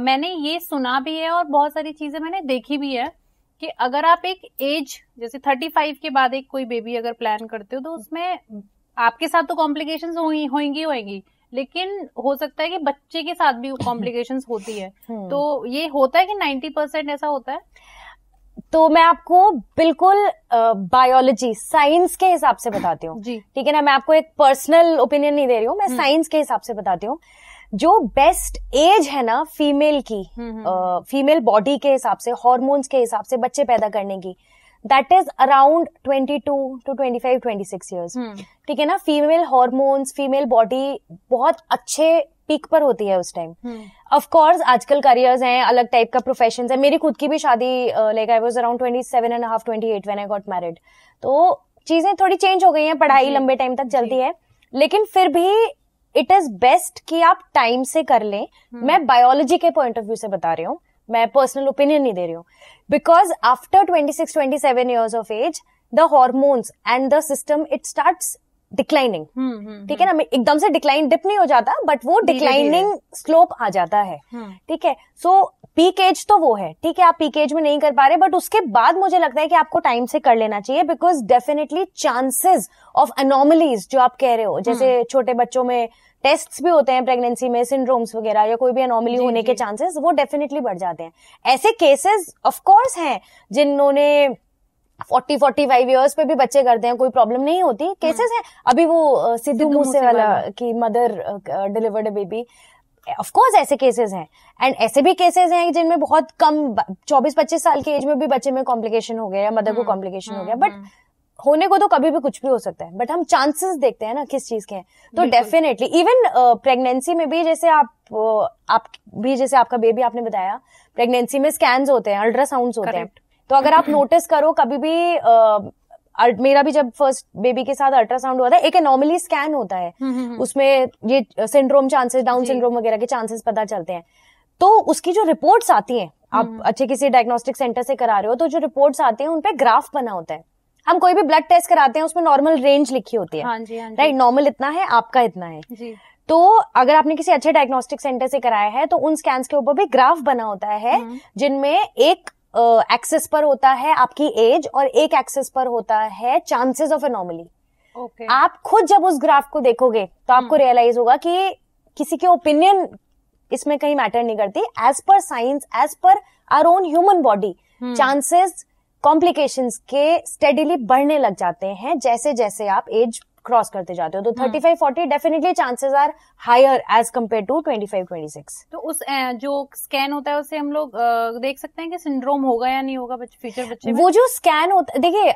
मैंने ये सुना भी है और बहुत सारी चीजें मैंने देखी भी है कि अगर आप एक एज जैसे थर्टी फाइव के बाद एक कोई बेबी अगर प्लान करते हो तो उसमें आपके साथ तो कॉम्प्लिकेशन होंगी होंगी होंगी लेकिन हो सकता है कि बच्चे के साथ भी कॉम्प्लिकेशन होती है हम्म। तो ये होता है कि नाइन्टी परसेंट ऐसा होता है तो मैं आपको बिल्कुल बायोलॉजी साइंस के हिसाब से बताती हूँ ठीक है ना मैं आपको एक पर्सनल ओपिनियन नहीं दे रही हूँ मैं साइंस हम्म। के हिसाब से बताती हूँ जो बेस्ट एज है ना फीमेल की फीमेल uh, बॉडी के हिसाब से हॉर्मोन्स के हिसाब से बच्चे पैदा करने की that is around twenty two to twenty twenty six years ठीक है ना फीमेल हॉर्मोन्स फीमेल बॉडी बहुत अच्छे पीक पर होती है उस टाइम हम्म। ऑफकोर्स आजकल करियर्स हैं अलग टाइप का प्रोफेशन है मेरी खुद की भी शादी like I was around twenty seven and half at when I got married तो चीजें थोड़ी चेंज हो गई हैं पढ़ाई लंबे टाइम तक चलती है लेकिन फिर भी इट इज बेस्ट कि आप टाइम से कर लें hmm. मैं बायोलॉजी के पॉइंट ऑफ व्यू से बता रही हूँ मैं पर्सनल ओपिनियन नहीं दे रही हूँ because after twenty six twenty seven years of age the hormones and the system it start declining ठीक है ना एकदम से डिक्लाइन डिप नहीं हो जाता बट वो डिक्लाइनिंग स्लोप आ जाता है हम्म। ठीक है सो पीक एज तो वो है ठीक है आप पीक एज में नहीं कर पा रहे बट उसके बाद मुझे लगता है कि आपको टाइम से कर लेना चाहिए because definitely chances of anomalies जो आप कह रहे हो जैसे हम्म। छोटे बच्चों में टेस्ट भी होते हैं प्रेगनेंसी में सिंड्रोम्स वगैरह या कोई भी अनोमली होने के चांसेस वो डेफिनेटली बढ़ जाते हैं ऐसे केसेस ऑफकोर्स हैं जिन्होंने फोर्टी फोर्टी फाइव ईयर्स पे भी बच्चे करते हैं कोई प्रॉब्लम नहीं होती केसेस हम्म। है अभी वो सिद्धू मूसे वाला की mother delivered baby of course ऐसे केसेस हैं एंड ऐसे भी केसेस हैं जिनमें बहुत कम 24-25 साल की एज में भी बच्चे में कॉम्प्लिकेशन हो गया या मदर को कॉम्प्लिकेशन हम्म, हो हम्म, गया बट हम्म। होने को तो कभी भी कुछ भी हो सकता है बट हम चांसेस देखते हैं ना किस चीज के हैं तो डेफिनेटली इवन प्रेगनेंसी में भी जैसे आप uh, आप भी जैसे आपका बेबी आपने बताया प्रेगनेंसी में स्कैन होते हैं अल्ट्रासाउंड होते हैं तो अगर आप नोटिस करो कभी भी uh, मेरा भी जब फर्स्ट बेबी के साथ अल्ट्रासाउंड हुआ था एक नॉर्मली स्कैन होता है हम्म, हम्म, हम्म। उसमें ये सिंड्रोम चांसेस डाउन सिंड्रोम वगैरह के चांसेस पता चलते हैं तो उसकी जो रिपोर्ट्स आती हैं आप अच्छे किसी डायग्नोस्टिक सेंटर से करा रहे हो तो जो रिपोर्ट्स आते हैं उनपे ग्राफ बना होता है हम कोई भी ब्लड टेस्ट कराते हैं उसमें नॉर्मल रेंज लिखी होती है राइट हाँ नॉर्मल हाँ इतना है आपका इतना है तो अगर आपने किसी अच्छे डायग्नोस्टिक सेंटर से कराया है तो उन स्कैन के ऊपर भी ग्राफ बना होता है जिनमें एक एक्सेस पर होता है आपकी एज और एक एक्सेस पर होता है चांसेस ऑफ एनोमली आप खुद जब उस ग्राफ को देखोगे तो आपको रियलाइज हम्म। होगा कि किसी के ओपिनियन इसमें कहीं मैटर नहीं करती एज पर साइंस एज पर our own human body chances complications के स्टेडिली बढ़ने लग जाते हैं जैसे जैसे आप एज क्रॉस करते जाते हो तो thirty five forty definitely chances are higher age compare to twenty five twenty six तो उस जो स्कैन होता है उससे हम लोग देख सकते हैं कि सिंड्रोम होगा या नहीं होगा बच्चे फ्यूचर बच्चे वो जो स्कैन होता है देखिए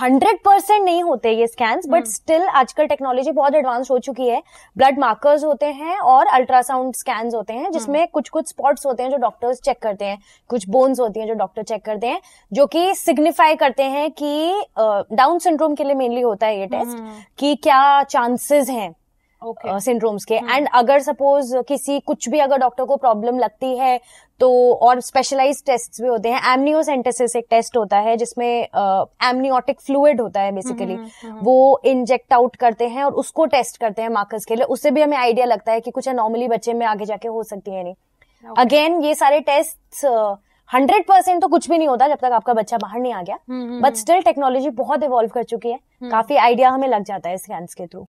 हंड्रेड परसेंट नहीं होते ये स्कैन बट स्टिल आजकल टेक्नोलॉजी बहुत एडवांस हो चुकी है ब्लड मार्कर्स होते हैं और अल्ट्रासाउंड स्कैन होते हैं हाँ। जिसमें कुछ कुछ स्पॉट्स होते हैं जो डॉक्टर्स चेक करते हैं कुछ बोन्स होती है जो डॉक्टर चेक करते हैं जो कि सिग्निफाई करते हैं कि डाउन सिंड्रोम के लिए मेनली होता है ये टेस्ट कि क्या चांसेस हैं सिंड्रोम्स okay. uh, के एंड hmm. अगर सपोज किसी कुछ भी अगर डॉक्टर को प्रॉब्लम लगती है तो और स्पेशलाइज टेस्ट भी होते हैं एमनियोसेंटेसिस एक टेस्ट होता है जिसमें एमनियोटिक uh, फ्लूड होता है बेसिकली hmm, hmm, hmm. वो इंजेक्ट आउट करते हैं और उसको टेस्ट करते हैं मार्कर्स के लिए उससे भी हमें आइडिया लगता है कि कुछ नॉर्मली बच्चे में आगे जाके हो सकती है नहीं अगेन okay. ये सारे टेस्ट हंड्रेड परसेंट तो कुछ भी नहीं होता जब तक आपका बच्चा बाहर नहीं आ गया बट स्टिल टेक्नोलॉजी बहुत इवॉल्व कर चुकी है काफी आइडिया हम्म। हमें लग जाता है स्कैंस के थ्रू